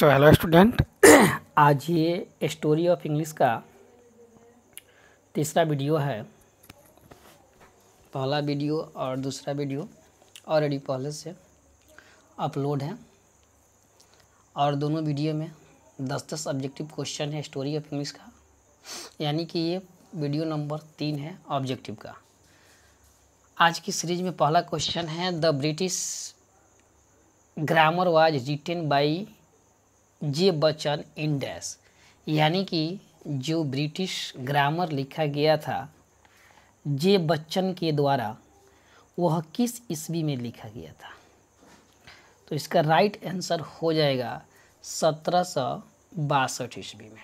तो hello student आज ये स्टोरी ऑफ इंग्लिश का तीसरा वीडियो है पहला वीडियो और दूसरा वीडियो ऑलरेडी पहले से अपलोड है और दोनों वीडियो में दस दस ऑब्जेक्टिव क्वेश्चन है स्टोरी ऑफ इंग्लिश का यानी कि ये वीडियो नंबर तीन है ऑब्जेक्टिव का आज की सीरीज में पहला क्वेश्चन है the British grammar was written by J in dash यानी कि जो ब्रिटिश ग्रामर लिखा गया था जे बच्चन के द्वारा वह किस ईस्वी में लिखा गया था तो इसका राइट आंसर हो जाएगा सत्रह सौ बासठ ईस्वी में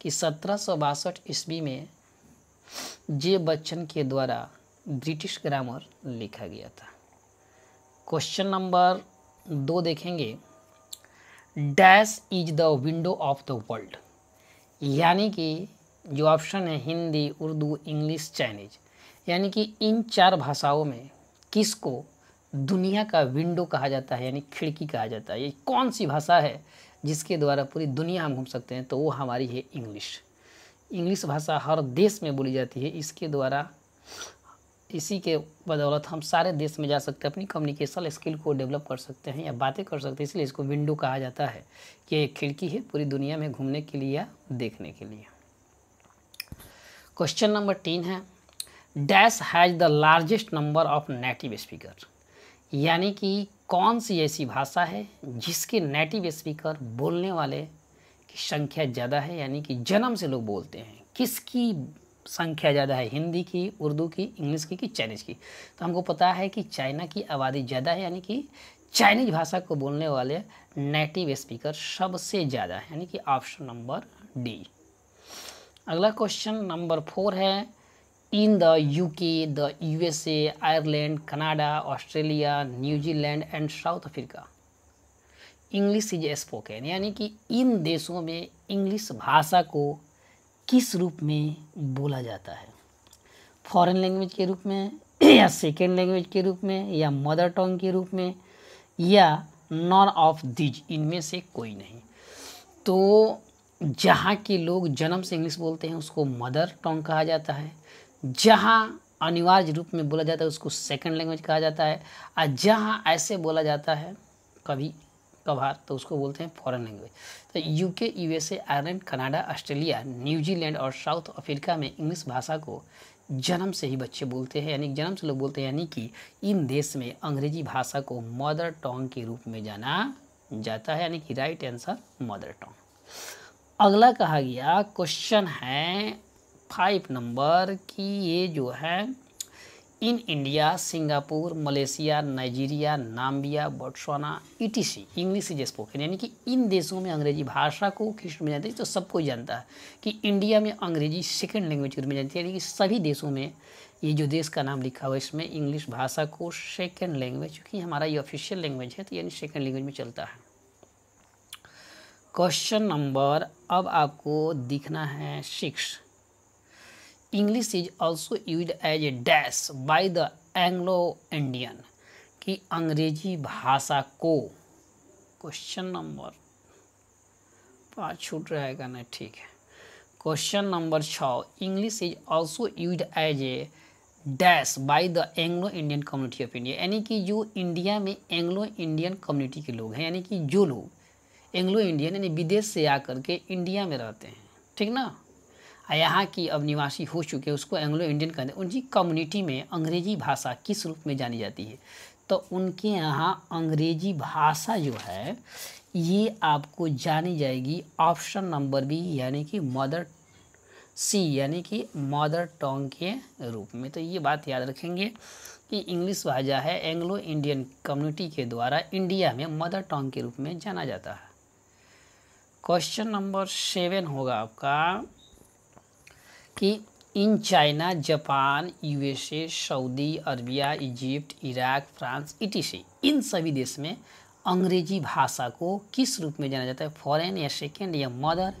कि सत्रह सौ बासठ ईस्वी में जे बच्चन के द्वारा ब्रिटिश ग्रामर लिखा गया था क्वेश्चन नंबर दो देखेंगे dash is the window of the world यानी कि जो ऑप्शन है हिंदी उर्दू इंग्लिश चाइनीज यानी कि इन चार भाषाओं में किसको दुनिया का विंडो कहा जाता है यानी खिड़की कहा जाता है ये कौन सी भाषा है जिसके द्वारा पूरी दुनिया हम घूम सकते हैं तो वो हमारी है इंग्लिश इंग्लिश भाषा हर देश में बोली जाती है इसके द्वारा इसी के बदौलत हम सारे देश में जा सकते हैं अपनी कम्युनिकेशन स्किल को डेवलप कर सकते हैं या बातें कर सकते हैं इसलिए इसको विंडो कहा जाता है कि एक खिड़की है पूरी दुनिया में घूमने के लिए या देखने के लिए क्वेश्चन नंबर तीन है dash has the largest number of native speaker यानी कि कौन सी ऐसी भाषा है जिसके नेटिव स्पीकर बोलने वाले की संख्या ज़्यादा है यानी कि जन्म से लोग बोलते हैं किसकी संख्या ज़्यादा है हिंदी की उर्दू की इंग्लिश की कि चाइनीज़ की तो हमको पता है कि चाइना की आबादी ज़्यादा है यानी कि चाइनीज भाषा को बोलने वाले नेटिव स्पीकर सबसे ज़्यादा है यानी कि ऑप्शन नंबर डी अगला क्वेश्चन नंबर फोर है in the UK the USA Ireland Canada Australia New Zealand and South Africa English is spoken यानी कि इन देशों में इंग्लिश भाषा को किस रूप में बोला जाता है फॉरेन लैंग्वेज के रूप में या सेकेंड लैंग्वेज के रूप में या मदर टंग के रूप में या नॉन ऑफ दिज इनमें से कोई नहीं तो जहाँ के लोग जन्म से इंग्लिश बोलते हैं उसको मदर टंग कहा जाता है जहाँ अनिवार्य रूप में बोला जाता है उसको सेकंड लैंग्वेज कहा जाता है और जहाँ ऐसे बोला जाता है कभी कभार तो उसको बोलते हैं फॉरेन लैंग्वेज तो UK USA Ireland Canada Australia New Zealand और साउथ अफ्रीका में इंग्लिश भाषा को जन्म से ही बच्चे बोलते हैं यानी जन्म से लोग बोलते हैं यानी कि इन देश में अंग्रेजी भाषा को मदर टोंग के रूप में जाना जाता है यानी कि राइट आंसर मदर टोंग अगला कहा गया क्वेश्चन है फाइव नंबर कि ये जो है in India Singapore Malaysia Nigeria Namibia Botswana etc English is spoken यानी कि इन देशों में अंग्रेजी भाषा को किस में जानते हैं तो सबको जानता है कि इंडिया में अंग्रेजी सेकेंड लैंग्वेज के रूप में जानती है यानी कि सभी देशों में ये जो देश का नाम लिखा हुआ है इसमें इंग्लिश भाषा को सेकेंड लैंग्वेज क्योंकि हमारा ये ऑफिशियल लैंग्वेज है तो यानी सेकेंड लैंग्वेज में चलता है क्वेश्चन नंबर अब आपको दिखना है six English is also use as a dash by the Anglo Indian कि अंग्रेजी भाषा को क्वेश्चन नंबर पाँच छूट रहेगा ना ठीक है क्वेश्चन नंबर छः English is also use as a dash by the Anglo Indian community of India यानी कि जो इंडिया में एंग्लो इंडियन कम्युनिटी के लोग हैं यानी कि जो लोग एंग्लो इंडियन यानी विदेश से आकर के इंडिया में रहते हैं ठीक ना यहाँ की अब निवासी हो चुके उसको एंग्लो इंडियन कहते हैं उनकी कम्युनिटी में अंग्रेजी भाषा किस रूप में जानी जाती है तो उनके यहाँ अंग्रेजी भाषा जो है ये आपको जानी जाएगी ऑप्शन नंबर बी यानी कि मदर सी यानी कि मदर टोंग के रूप में तो ये बात याद रखेंगे कि इंग्लिश भाषा है एंग्लो इंडियन कम्युनिटी के द्वारा इंडिया में मदर टोंग के रूप में जाना जाता है क्वेश्चन नंबर सेवन होगा आपका कि in China Japan USA Saudi Arabia Egypt Iraq France etc इन सभी देश में अंग्रेजी भाषा को किस रूप में जाना जाता है फॉरेन या सेकेंड या मदर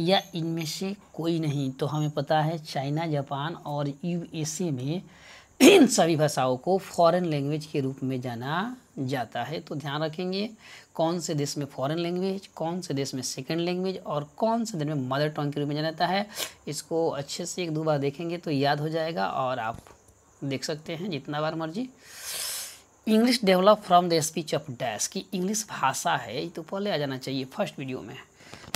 या इनमें से कोई नहीं तो हमें पता है चाइना जापान और यूएसए में इन सभी भाषाओं को फॉरेन लैंग्वेज के रूप में जाना जाता है तो ध्यान रखेंगे कौन से देश में फॉरेन लैंग्वेज कौन से देश में सेकंड लैंग्वेज और कौन से देश में मदर टंग के रूप में जाना जाता है इसको अच्छे से एक दो बार देखेंगे तो याद हो जाएगा और आप देख सकते हैं जितना बार मर्जी English develop from the speech of dash की इंग्लिश भाषा है ये तो पहले आ जाना चाहिए फर्स्ट वीडियो में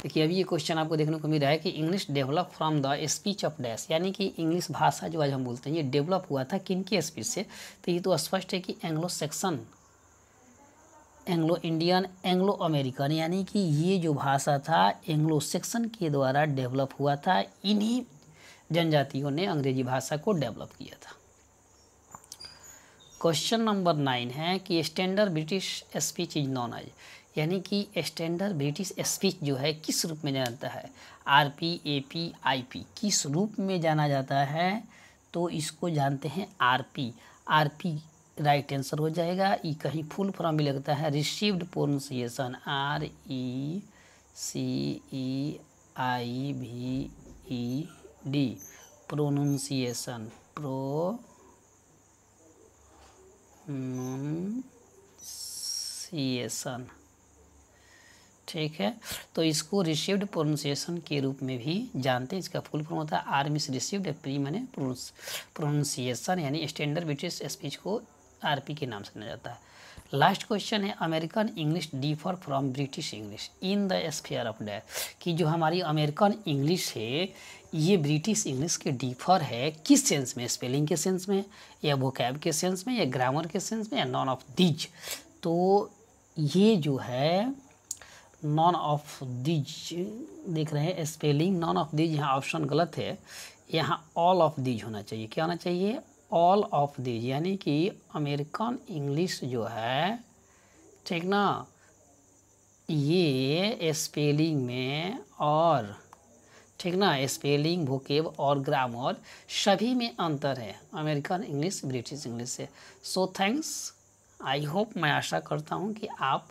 देखिए अभी ये क्वेश्चन आपको देखने को मिल रहा है कि English develop from the speech of dash यानी कि इंग्लिश भाषा जो आज हम बोलते हैं ये डेवलप हुआ था किन के स्पीच से तो ये तो स्पष्ट है कि Anglo section Anglo Indian Anglo American यानी कि ये जो भाषा था एंग्लो सेक्शन के द्वारा डेवलप हुआ था इन्हीं जनजातियों ने अंग्रेजी भाषा को डेवलप किया था क्वेश्चन नंबर नाइन है कि standard British speech is known as यानी कि स्टैंडर्ड ब्रिटिश स्पीच जो है किस रूप में जाना जाता है R P A P I P किस रूप में जाना जाता है तो इसको जानते हैं R P R P right answer हो जाएगा ई कहीं फुल फॉर्म भी लगता है received pronunciation R E C E I V E D pronunciation pro pronunciation ठीक है तो इसको रिसीव्ड प्रोनाउंसिएशन के रूप में भी जानते हैं इसका फुल फॉर्म होता है आर्मी इज रिसीव्ड प्री मैंने प्रोनाउंसिएशन यानी स्टैंडर्ड ब्रिटिश स्पीच को आरपी के नाम से जाना जाता है लास्ट क्वेश्चन है American English differ from British English in the sphere of dash कि जो हमारी अमेरिकन इंग्लिश है ये ब्रिटिश इंग्लिश के डिफर है किस सेंस में स्पेलिंग के सेंस में या वोकैब के सेंस में या ग्रामर के सेंस में या नॉन ऑफ दिज तो ये जो है नॉन ऑफ दिज देख रहे हैं स्पेलिंग नॉन ऑफ दिज यहाँ ऑप्शन गलत है यहाँ ऑल ऑफ दिज होना चाहिए क्या होना चाहिए ऑल ऑफ दिस यानी कि अमेरिकन इंग्लिश जो है ठीक ना ये स्पेलिंग में और ठीक ना स्पेलिंग भूकेब और ग्रामर सभी में अंतर है अमेरिकन इंग्लिश ब्रिटिश इंग्लिश से सो थैंक्स आई होप मैं आशा करता हूँ कि आप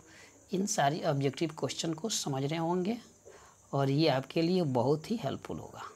इन सारी ऑब्जेक्टिव क्वेश्चन को समझ रहे होंगे और ये आपके लिए बहुत ही हेल्पफुल होगा